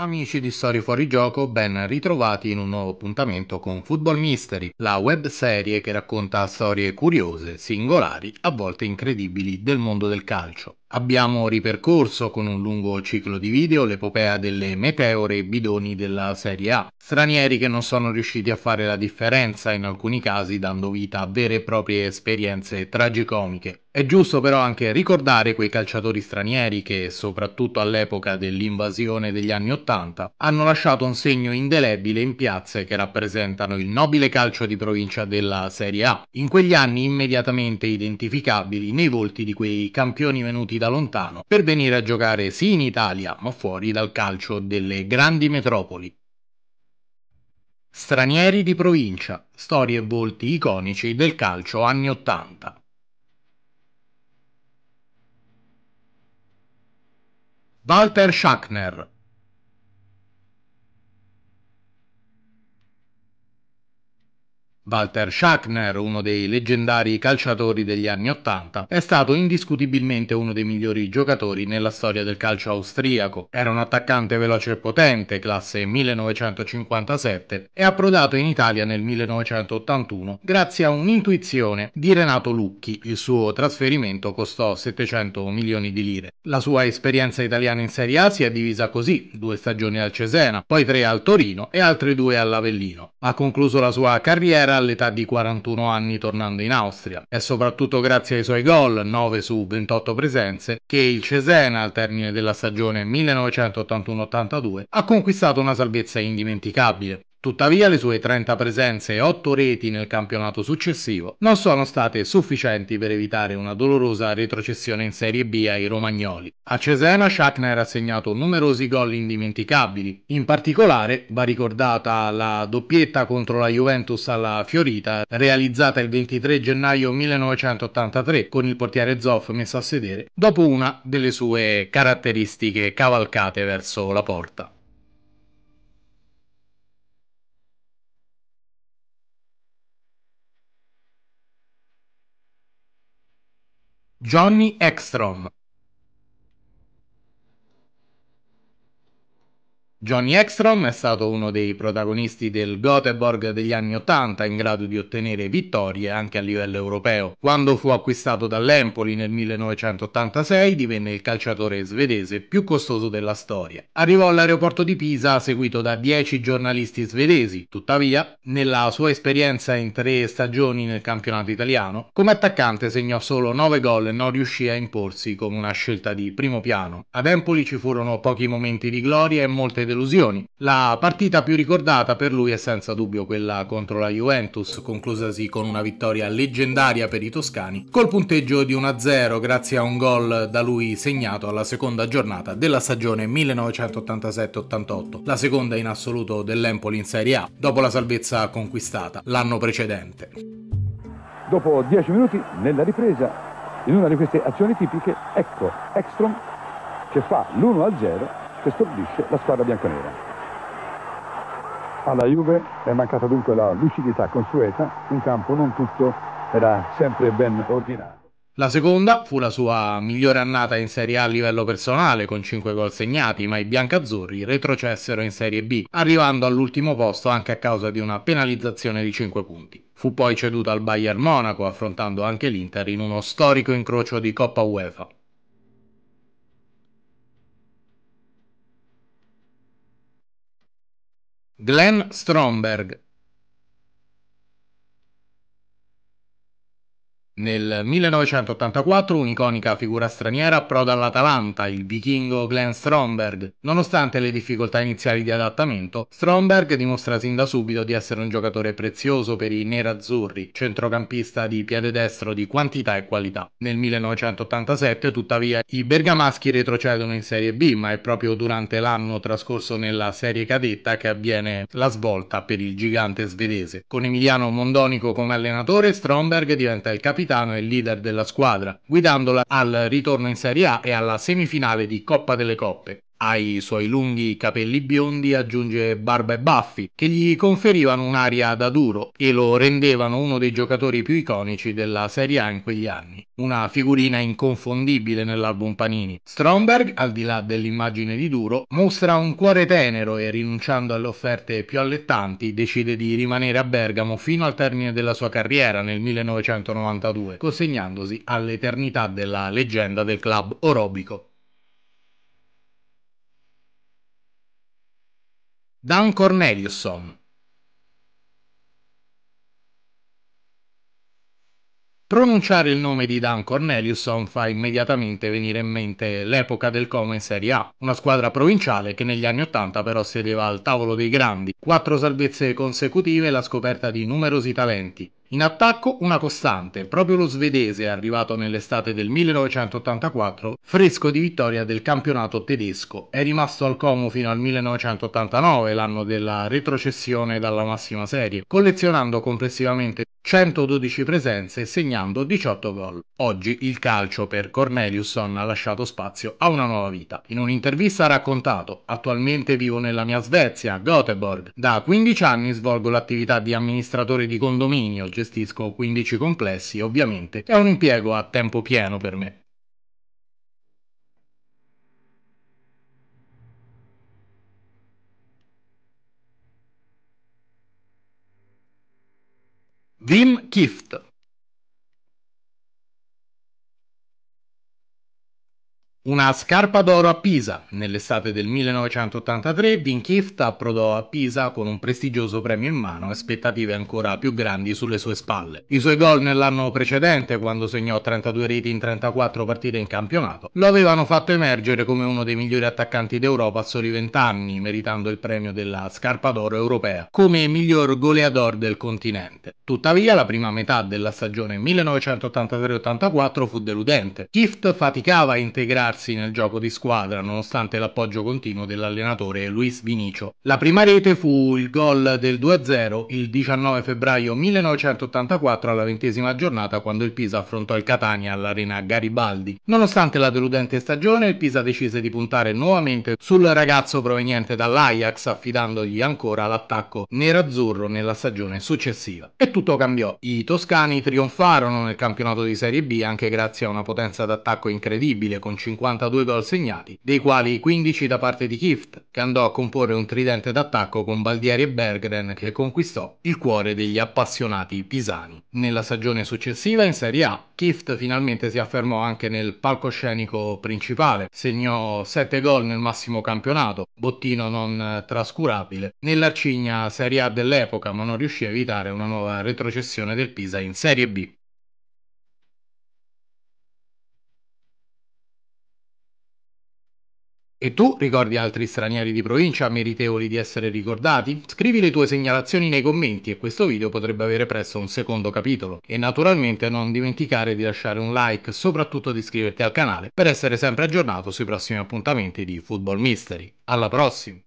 Amici di Storie Fuori Gioco, ben ritrovati in un nuovo appuntamento con Football Mystery, la web serie che racconta storie curiose, singolari, a volte incredibili del mondo del calcio. Abbiamo ripercorso con un lungo ciclo di video l'epopea delle meteore e bidoni della Serie A, stranieri che non sono riusciti a fare la differenza in alcuni casi dando vita a vere e proprie esperienze tragicomiche. È giusto però anche ricordare quei calciatori stranieri che, soprattutto all'epoca dell'invasione degli anni Ottanta, hanno lasciato un segno indelebile in piazze che rappresentano il nobile calcio di provincia della Serie A, in quegli anni immediatamente identificabili nei volti di quei campioni venuti da lontano per venire a giocare sì in Italia ma fuori dal calcio delle grandi metropoli. Stranieri di provincia, storie e volti iconici del calcio anni Ottanta. Walter Schachner, Walter Schachner, uno dei leggendari calciatori degli anni Ottanta, è stato indiscutibilmente uno dei migliori giocatori nella storia del calcio austriaco. Era un attaccante veloce e potente, classe 1957, e approdato in Italia nel 1981 grazie a un'intuizione di Renato Lucchi. Il suo trasferimento costò 700 milioni di lire. La sua esperienza italiana in Serie A si è divisa così, due stagioni al Cesena, poi tre al Torino e altre due all'Avellino. Ha concluso la sua carriera all'età di 41 anni tornando in Austria. È soprattutto grazie ai suoi gol, 9 su 28 presenze, che il Cesena al termine della stagione 1981-82 ha conquistato una salvezza indimenticabile. Tuttavia le sue 30 presenze e 8 reti nel campionato successivo non sono state sufficienti per evitare una dolorosa retrocessione in Serie B ai romagnoli. A Cesena Schachner ha segnato numerosi gol indimenticabili, in particolare va ricordata la doppietta contro la Juventus alla Fiorita realizzata il 23 gennaio 1983 con il portiere Zoff messo a sedere dopo una delle sue caratteristiche cavalcate verso la porta. Johnny Ekstrom Johnny Ekstrom è stato uno dei protagonisti del Göteborg degli anni Ottanta, in grado di ottenere vittorie anche a livello europeo. Quando fu acquistato dall'Empoli nel 1986 divenne il calciatore svedese più costoso della storia. Arrivò all'aeroporto di Pisa seguito da 10 giornalisti svedesi, tuttavia nella sua esperienza in tre stagioni nel campionato italiano, come attaccante segnò solo 9 gol e non riuscì a imporsi come una scelta di primo piano. Ad Empoli ci furono pochi momenti di gloria e molte delusioni delusioni. La partita più ricordata per lui è senza dubbio quella contro la Juventus, conclusasi con una vittoria leggendaria per i toscani, col punteggio di 1-0 grazie a un gol da lui segnato alla seconda giornata della stagione 1987-88, la seconda in assoluto dell'Empoli in Serie A, dopo la salvezza conquistata l'anno precedente. Dopo 10 minuti, nella ripresa, in una di queste azioni tipiche, ecco Ekstrom che fa l'1-0 che stordisce la squadra bianconera. Alla Juve è mancata dunque la lucidità consueta, in campo non tutto era sempre ben ordinato. La seconda fu la sua migliore annata in Serie A a livello personale, con 5 gol segnati, ma i biancazzurri retrocessero in Serie B, arrivando all'ultimo posto anche a causa di una penalizzazione di 5 punti. Fu poi ceduto al Bayern Monaco, affrontando anche l'Inter in uno storico incrocio di Coppa UEFA. Glenn Stromberg Nel 1984 un'iconica figura straniera approda all'Atalanta, il vichingo Glenn Stromberg. Nonostante le difficoltà iniziali di adattamento, Stromberg dimostra sin da subito di essere un giocatore prezioso per i nerazzurri, centrocampista di piede destro di quantità e qualità. Nel 1987 tuttavia i bergamaschi retrocedono in Serie B, ma è proprio durante l'anno trascorso nella Serie Cadetta che avviene la svolta per il gigante svedese. Con Emiliano Mondonico come allenatore, Stromberg diventa il capitano capitano e leader della squadra, guidandola al ritorno in Serie A e alla semifinale di Coppa delle Coppe. Ai suoi lunghi capelli biondi aggiunge barba e baffi, che gli conferivano un'aria da duro e lo rendevano uno dei giocatori più iconici della Serie A in quegli anni. Una figurina inconfondibile nell'album Panini. Stromberg, al di là dell'immagine di duro, mostra un cuore tenero e rinunciando alle offerte più allettanti decide di rimanere a Bergamo fino al termine della sua carriera nel 1992, consegnandosi all'eternità della leggenda del club orobico. Dan Corneliusson Pronunciare il nome di Dan Corneliuson fa immediatamente venire in mente l'epoca del Como in Serie A, una squadra provinciale che negli anni Ottanta però sedeva al tavolo dei grandi, quattro salvezze consecutive e la scoperta di numerosi talenti. In attacco una costante, proprio lo svedese arrivato nell'estate del 1984, fresco di vittoria del campionato tedesco. È rimasto al Como fino al 1989, l'anno della retrocessione dalla massima serie, collezionando complessivamente 112 presenze segnando 18 gol. Oggi il calcio per Corneliuson ha lasciato spazio a una nuova vita. In un'intervista ha raccontato attualmente vivo nella mia Svezia, Göteborg. Da 15 anni svolgo l'attività di amministratore di condominio, gestisco 15 complessi, ovviamente è un impiego a tempo pieno per me. Dymgifte Una scarpa d'oro a Pisa. Nell'estate del 1983 Vinkift approdò a Pisa con un prestigioso premio in mano e aspettative ancora più grandi sulle sue spalle. I suoi gol nell'anno precedente, quando segnò 32 reti in 34 partite in campionato, lo avevano fatto emergere come uno dei migliori attaccanti d'Europa a soli 20 anni, meritando il premio della scarpa d'oro europea come miglior goleador del continente. Tuttavia la prima metà della stagione 1983-84 fu deludente. Kift faticava a integrarsi impegnarsi nel gioco di squadra nonostante l'appoggio continuo dell'allenatore Luis Vinicio. La prima rete fu il gol del 2-0 il 19 febbraio 1984 alla ventesima giornata quando il Pisa affrontò il Catania all'Arena Garibaldi. Nonostante la deludente stagione, il Pisa decise di puntare nuovamente sul ragazzo proveniente dall'Ajax affidandogli ancora l'attacco nerazzurro nella stagione successiva. E tutto cambiò. I toscani trionfarono nel campionato di Serie B anche grazie a una potenza d'attacco incredibile con 5 52 gol segnati, dei quali 15 da parte di Kift, che andò a comporre un tridente d'attacco con Baldieri e Bergren che conquistò il cuore degli appassionati pisani. Nella stagione successiva in Serie A, Kift finalmente si affermò anche nel palcoscenico principale, segnò 7 gol nel massimo campionato, bottino non eh, trascurabile, nell'arcigna Serie A dell'epoca ma non riuscì a evitare una nuova retrocessione del Pisa in Serie B. E tu ricordi altri stranieri di provincia meritevoli di essere ricordati? Scrivi le tue segnalazioni nei commenti e questo video potrebbe avere presto un secondo capitolo. E naturalmente non dimenticare di lasciare un like, soprattutto di iscriverti al canale per essere sempre aggiornato sui prossimi appuntamenti di Football Mystery. Alla prossima!